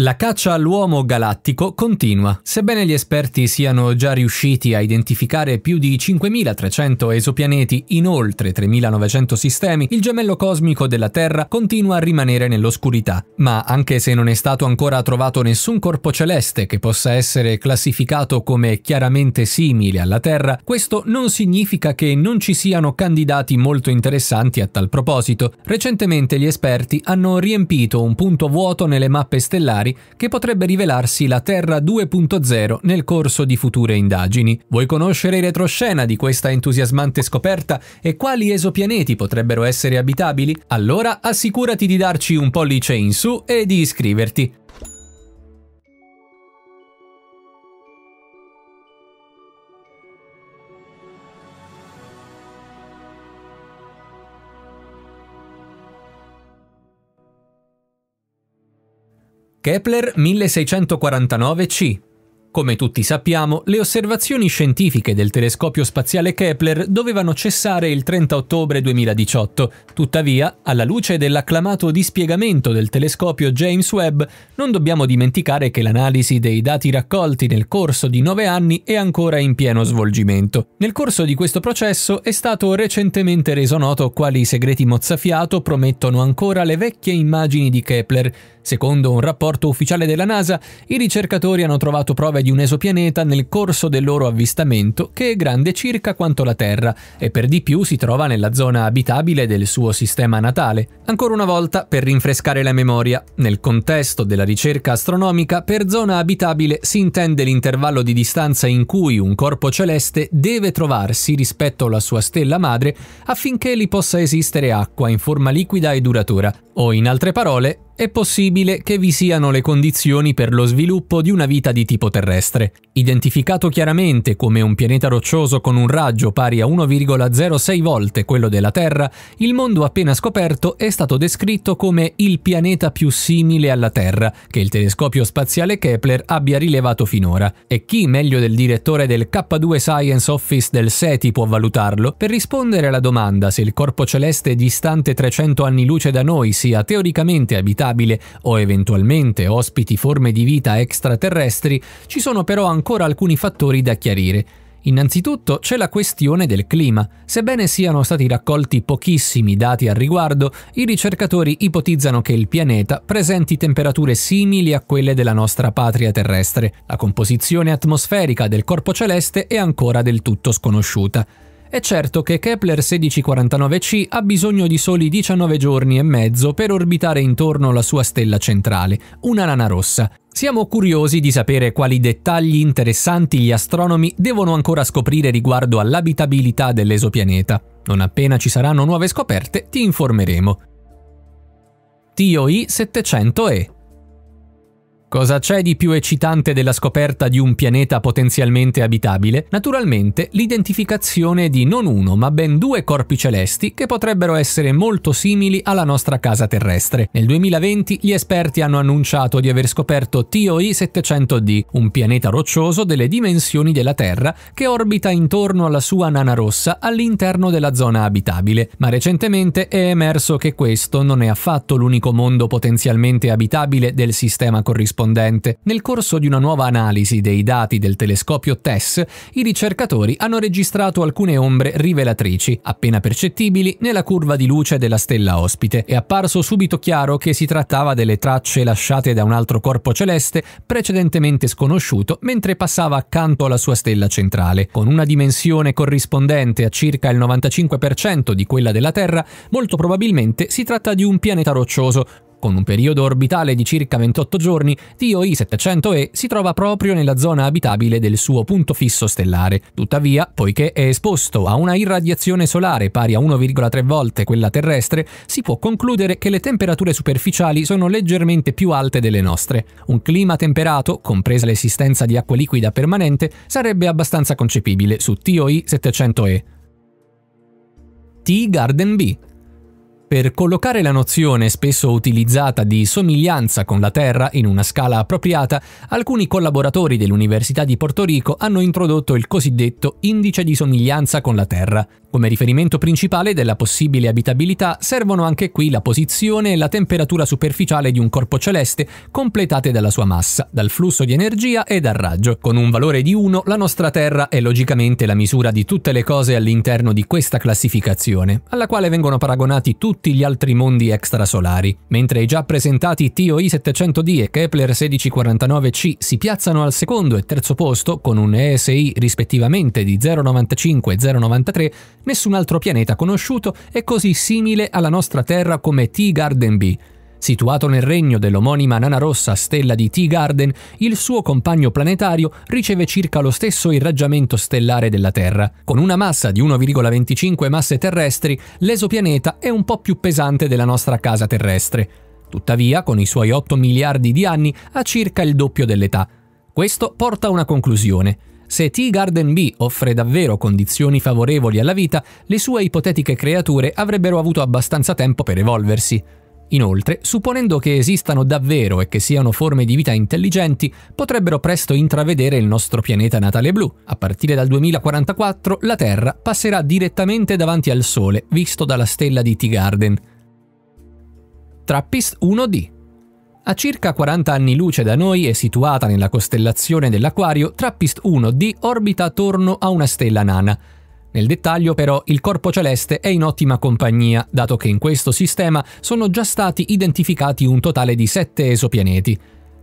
La caccia all'uomo galattico continua. Sebbene gli esperti siano già riusciti a identificare più di 5.300 esopianeti in oltre 3.900 sistemi, il gemello cosmico della Terra continua a rimanere nell'oscurità. Ma anche se non è stato ancora trovato nessun corpo celeste che possa essere classificato come chiaramente simile alla Terra, questo non significa che non ci siano candidati molto interessanti a tal proposito. Recentemente gli esperti hanno riempito un punto vuoto nelle mappe stellari lunari che potrebbe rivelarsi la Terra 2.0 nel corso di future indagini. Vuoi conoscere in retroscena di questa entusiasmante scoperta e quali esopianeti potrebbero essere abitabili? Allora assicurati di darci un pollice in su e di iscriverti. Kepler 1649c. Come tutti sappiamo, le osservazioni scientifiche del telescopio spaziale Kepler dovevano cessare il 30 ottobre 2018, tuttavia, alla luce dell'acclamato dispiegamento del telescopio James Webb, non dobbiamo dimenticare che l'analisi dei dati raccolti nel corso di nove anni è ancora in pieno svolgimento. Nel corso di questo processo è stato recentemente reso noto quali segreti mozzafiato promettono ancora le vecchie immagini di Kepler, Secondo un rapporto ufficiale della NASA, i ricercatori hanno trovato prove di un esopianeta nel corso del loro avvistamento che è grande circa quanto la Terra e per di più si trova nella zona abitabile del suo sistema natale. Ancora una volta, per rinfrescare la memoria, nel contesto della ricerca astronomica, per zona abitabile si intende l'intervallo di distanza in cui un corpo celeste deve trovarsi rispetto alla sua stella madre affinché li possa esistere acqua in forma liquida e duratura, o in altre parole, è possibile che vi siano le condizioni per lo sviluppo di una vita di tipo terrestre. Identificato chiaramente come un pianeta roccioso con un raggio pari a 1,06 volte quello della Terra, il mondo appena scoperto è stato descritto come il pianeta più simile alla Terra che il telescopio spaziale Kepler abbia rilevato finora. E chi meglio del direttore del K2 Science Office del SETI può valutarlo? Per rispondere alla domanda se il corpo celeste distante 300 anni luce da noi sia teoricamente abitato instabile o eventualmente ospiti forme di vita extraterrestri, ci sono però ancora alcuni fattori da chiarire. Innanzitutto c'è la questione del clima. Sebbene siano stati raccolti pochissimi dati al riguardo, i ricercatori ipotizzano che il pianeta presenti temperature simili a quelle della nostra patria terrestre. La composizione atmosferica del corpo celeste è ancora del tutto sconosciuta. È certo che Kepler 1649c ha bisogno di soli 19 giorni e mezzo per orbitare intorno alla sua stella centrale, una nana rossa. Siamo curiosi di sapere quali dettagli interessanti gli astronomi devono ancora scoprire riguardo all'abitabilità dell'esopianeta. Non appena ci saranno nuove scoperte, ti informeremo. TOI 700E Cosa c'è di più eccitante della scoperta di un pianeta potenzialmente abitabile? Naturalmente l'identificazione di non uno, ma ben due corpi celesti che potrebbero essere molto simili alla nostra casa terrestre. Nel 2020 gli esperti hanno annunciato di aver scoperto TOI 700D, un pianeta roccioso delle dimensioni della Terra che orbita intorno alla sua nana rossa all'interno della zona abitabile, ma recentemente è emerso che questo non è affatto l'unico mondo potenzialmente abitabile del sistema corrispondente corrispondente. Nel corso di una nuova analisi dei dati del telescopio TESS, i ricercatori hanno registrato alcune ombre rivelatrici, appena percettibili nella curva di luce della stella ospite. È apparso subito chiaro che si trattava delle tracce lasciate da un altro corpo celeste precedentemente sconosciuto mentre passava accanto alla sua stella centrale. Con una dimensione corrispondente a circa il 95% di quella della Terra, molto probabilmente si tratta di un pianeta roccioso, con un periodo orbitale di circa 28 giorni, TOI 700E si trova proprio nella zona abitabile del suo punto fisso stellare. Tuttavia, poiché è esposto a una irradiazione solare pari a 1,3 volte quella terrestre, si può concludere che le temperature superficiali sono leggermente più alte delle nostre. Un clima temperato, compresa l'esistenza di acqua liquida permanente, sarebbe abbastanza concepibile su TOI 700E. t Garden B per collocare la nozione spesso utilizzata di somiglianza con la Terra in una scala appropriata, alcuni collaboratori dell'Università di Porto Rico hanno introdotto il cosiddetto indice di somiglianza con la Terra, come riferimento principale della possibile abitabilità servono anche qui la posizione e la temperatura superficiale di un corpo celeste completate dalla sua massa, dal flusso di energia e dal raggio. Con un valore di 1 la nostra Terra è logicamente la misura di tutte le cose all'interno di questa classificazione, alla quale vengono paragonati tutti gli altri mondi extrasolari. Mentre i già presentati TOI 700D e Kepler 1649C si piazzano al secondo e terzo posto con un ESI rispettivamente di 0,95 e 0,93, Nessun altro pianeta conosciuto è così simile alla nostra Terra come T-Garden B. Situato nel regno dell'omonima nana rossa stella di T-Garden, il suo compagno planetario riceve circa lo stesso irraggiamento stellare della Terra. Con una massa di 1,25 masse terrestri, l'esopianeta è un po' più pesante della nostra casa terrestre. Tuttavia, con i suoi 8 miliardi di anni, ha circa il doppio dell'età. Questo porta a una conclusione. Se Tea Garden B offre davvero condizioni favorevoli alla vita, le sue ipotetiche creature avrebbero avuto abbastanza tempo per evolversi. Inoltre, supponendo che esistano davvero e che siano forme di vita intelligenti, potrebbero presto intravedere il nostro pianeta natale blu. A partire dal 2044 la Terra passerà direttamente davanti al Sole, visto dalla stella di Tea garden Trappist 1D a circa 40 anni luce da noi e situata nella costellazione dell'Aquario, Trappist 1D orbita attorno a una stella nana. Nel dettaglio però il corpo celeste è in ottima compagnia, dato che in questo sistema sono già stati identificati un totale di 7 esopianeti.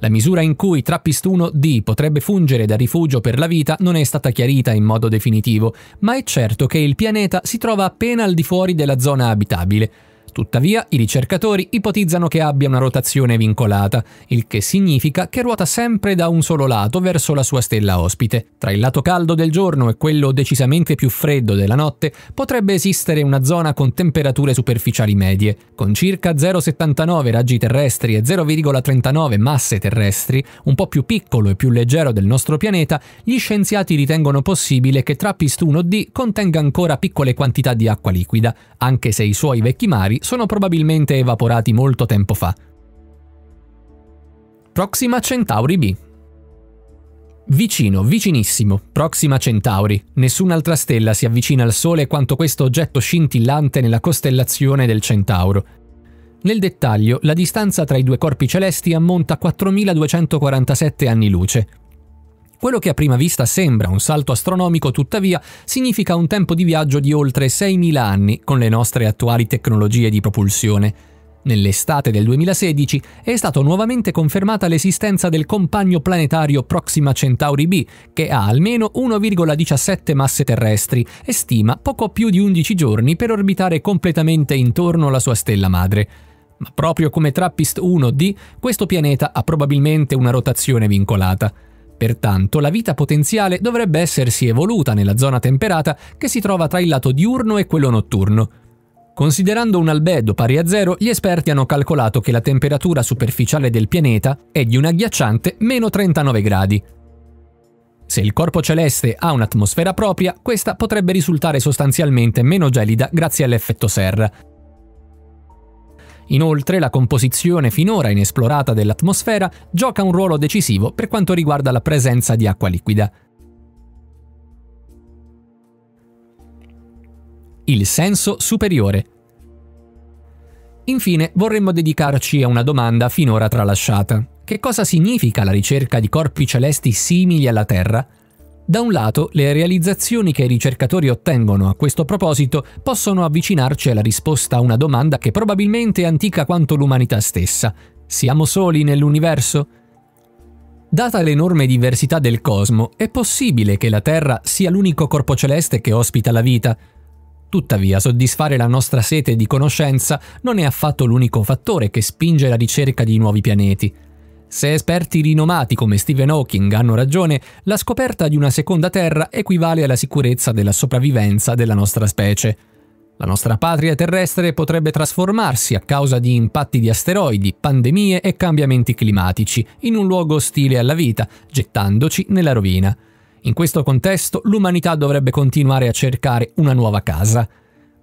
La misura in cui Trappist 1D potrebbe fungere da rifugio per la vita non è stata chiarita in modo definitivo, ma è certo che il pianeta si trova appena al di fuori della zona abitabile. Tuttavia, i ricercatori ipotizzano che abbia una rotazione vincolata, il che significa che ruota sempre da un solo lato verso la sua stella ospite. Tra il lato caldo del giorno e quello decisamente più freddo della notte potrebbe esistere una zona con temperature superficiali medie, con circa 0,79 raggi terrestri e 0,39 masse terrestri, un po' più piccolo e più leggero del nostro pianeta, gli scienziati ritengono possibile che Trappist 1D contenga ancora piccole quantità di acqua liquida, anche se i suoi vecchi mari sono probabilmente evaporati molto tempo fa. Proxima Centauri B Vicino, vicinissimo, Proxima Centauri. Nessun'altra stella si avvicina al Sole quanto questo oggetto scintillante nella costellazione del Centauro. Nel dettaglio, la distanza tra i due corpi celesti ammonta a 4247 anni luce, quello che a prima vista sembra un salto astronomico, tuttavia, significa un tempo di viaggio di oltre 6.000 anni con le nostre attuali tecnologie di propulsione. Nell'estate del 2016 è stata nuovamente confermata l'esistenza del compagno planetario Proxima Centauri B, che ha almeno 1,17 masse terrestri e stima poco più di 11 giorni per orbitare completamente intorno alla sua stella madre. Ma proprio come Trappist 1D, questo pianeta ha probabilmente una rotazione vincolata. Pertanto la vita potenziale dovrebbe essersi evoluta nella zona temperata che si trova tra il lato diurno e quello notturno. Considerando un albedo pari a zero, gli esperti hanno calcolato che la temperatura superficiale del pianeta è di un agghiacciante meno 39 gradi. Se il corpo celeste ha un'atmosfera propria, questa potrebbe risultare sostanzialmente meno gelida grazie all'effetto serra, Inoltre la composizione finora inesplorata dell'atmosfera gioca un ruolo decisivo per quanto riguarda la presenza di acqua liquida. Il senso superiore. Infine vorremmo dedicarci a una domanda finora tralasciata. Che cosa significa la ricerca di corpi celesti simili alla Terra? Da un lato, le realizzazioni che i ricercatori ottengono a questo proposito possono avvicinarci alla risposta a una domanda che probabilmente è antica quanto l'umanità stessa. Siamo soli nell'universo? Data l'enorme diversità del cosmo, è possibile che la Terra sia l'unico corpo celeste che ospita la vita. Tuttavia, soddisfare la nostra sete di conoscenza non è affatto l'unico fattore che spinge la ricerca di nuovi pianeti. Se esperti rinomati come Stephen Hawking hanno ragione, la scoperta di una seconda Terra equivale alla sicurezza della sopravvivenza della nostra specie. La nostra patria terrestre potrebbe trasformarsi a causa di impatti di asteroidi, pandemie e cambiamenti climatici in un luogo ostile alla vita, gettandoci nella rovina. In questo contesto l'umanità dovrebbe continuare a cercare una nuova casa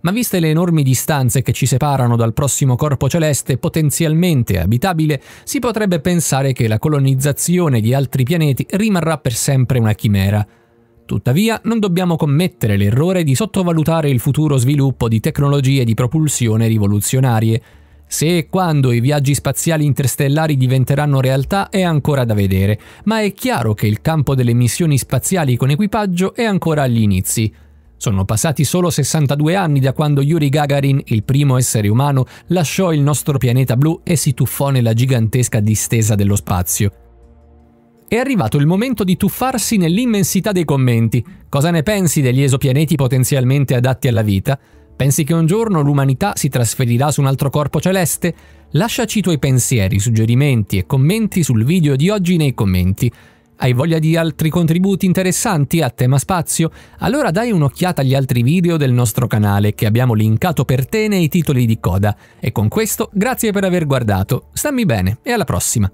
ma viste le enormi distanze che ci separano dal prossimo corpo celeste potenzialmente abitabile, si potrebbe pensare che la colonizzazione di altri pianeti rimarrà per sempre una chimera. Tuttavia, non dobbiamo commettere l'errore di sottovalutare il futuro sviluppo di tecnologie di propulsione rivoluzionarie. Se e quando i viaggi spaziali interstellari diventeranno realtà è ancora da vedere, ma è chiaro che il campo delle missioni spaziali con equipaggio è ancora agli inizi. Sono passati solo 62 anni da quando Yuri Gagarin, il primo essere umano, lasciò il nostro pianeta blu e si tuffò nella gigantesca distesa dello spazio. È arrivato il momento di tuffarsi nell'immensità dei commenti. Cosa ne pensi degli esopianeti potenzialmente adatti alla vita? Pensi che un giorno l'umanità si trasferirà su un altro corpo celeste? Lasciaci i tuoi pensieri, suggerimenti e commenti sul video di oggi nei commenti. Hai voglia di altri contributi interessanti a tema spazio? Allora dai un'occhiata agli altri video del nostro canale che abbiamo linkato per te nei titoli di coda. E con questo grazie per aver guardato, stammi bene e alla prossima!